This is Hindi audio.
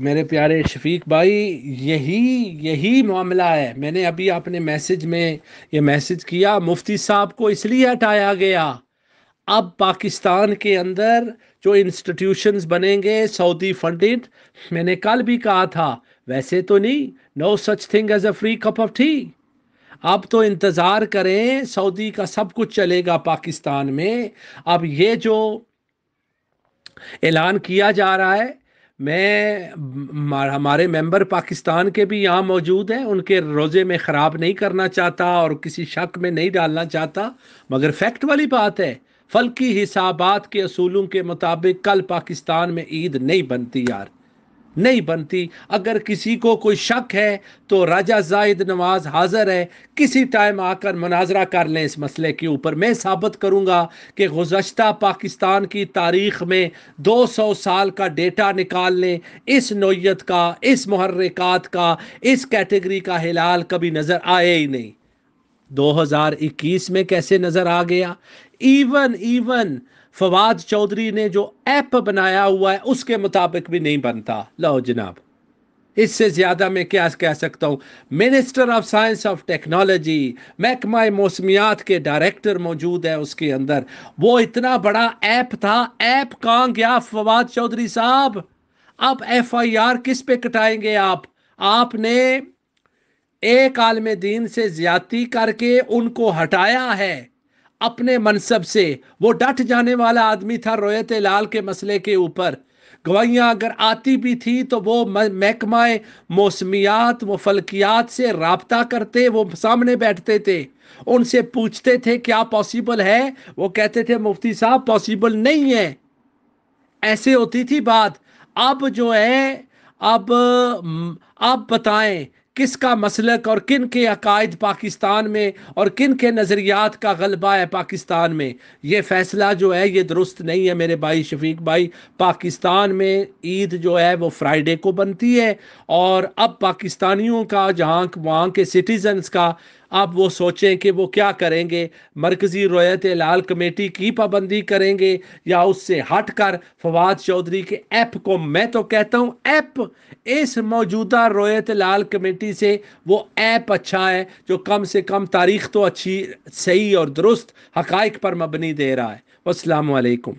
मेरे प्यारे शफीक भाई यही यही मामला है मैंने अभी अपने मैसेज में ये मैसेज किया मुफ्ती साहब को इसलिए हटाया गया अब पाकिस्तान के अंदर जो इंस्टीट्यूशंस बनेंगे सऊदी फंडेड मैंने कल भी कहा था वैसे तो नहीं no such thing as a free cup of tea अब तो इंतज़ार करें सऊदी का सब कुछ चलेगा पाकिस्तान में अब ये जो ऐलान किया जा रहा है मैं हमारे मेंबर पाकिस्तान के भी यहाँ मौजूद हैं उनके रोज़े में ख़राब नहीं करना चाहता और किसी शक में नहीं डालना चाहता मगर फैक्ट वाली बात है की हिसाबात के असूलों के मुताबिक कल पाकिस्तान में ईद नहीं बनती यार नहीं बनती अगर किसी को कोई शक है तो राजा जायद नवाज हाजिर है किसी टाइम आकर मनाजरा कर लें इस मसले के ऊपर मैं साबित करूंगा कि गुजशत पाकिस्तान की तारीख में 200 साल का डेटा निकाल लें इस नोयत का इस महर्रिकात का इस कैटेगरी का हिलाल कभी नज़र आए ही नहीं 2021 में कैसे नजर आ गया इवन इवन फवाद चौधरी ने जो ऐप बनाया हुआ है उसके मुताबिक भी नहीं बनता लो जनाब इससे ज़्यादा मैं क्या कह सकता हूँ minister of science of technology महकमा मौसमियात के डायरेक्टर मौजूद है उसके अंदर वो इतना बड़ा ऐप था ऐप कहाँ गया फवाद चौधरी साहब अब एफ आई आर किस पे कटाएंगे आप आपने एक आलम दीन से ज्यादा करके उनको हटाया है अपने मनसब से वो डट जाने वाला आदमी था रोयत लाल के मसले के ऊपर गवाहियाँ अगर आती भी थी तो वो महकमाए मौसमियात व फलकियात से रबता करते वो सामने बैठते थे उनसे पूछते थे क्या पॉसिबल है वो कहते थे मुफ्ती साहब पॉसिबल नहीं है ऐसे होती थी बात अब जो है अब आप बताएं किसका मसलक और किन के अकायद पाकिस्तान में और किन के नज़रियात का गलबा है पाकिस्तान में ये फ़ैसला जो है ये दुरुस्त नहीं है मेरे भाई शफीक भाई पाकिस्तान में ईद जो है वो फ्राइडे को बनती है और अब पाकिस्तानियों का जहाँ वहाँ के सिटीजन्स का अब वो सोचें कि वो क्या करेंगे मरकज़ी रोयत लाल कमेटी की पाबंदी करेंगे या उससे हट कर फवाद चौधरी के ऐप को मैं तो कहता हूँ ऐप इस मौजूदा रोयत लाल कमेटी से वो ऐप अच्छा है जो कम से कम तारीख तो अच्छी सही और दुरुस्त हकाइक पर मबनी दे रहा है असलकम